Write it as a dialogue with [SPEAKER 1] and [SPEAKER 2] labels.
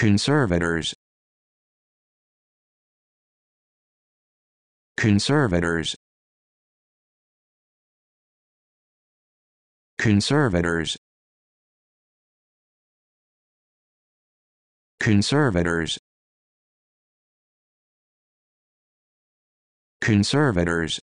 [SPEAKER 1] conservators conservators conservators conservators conservators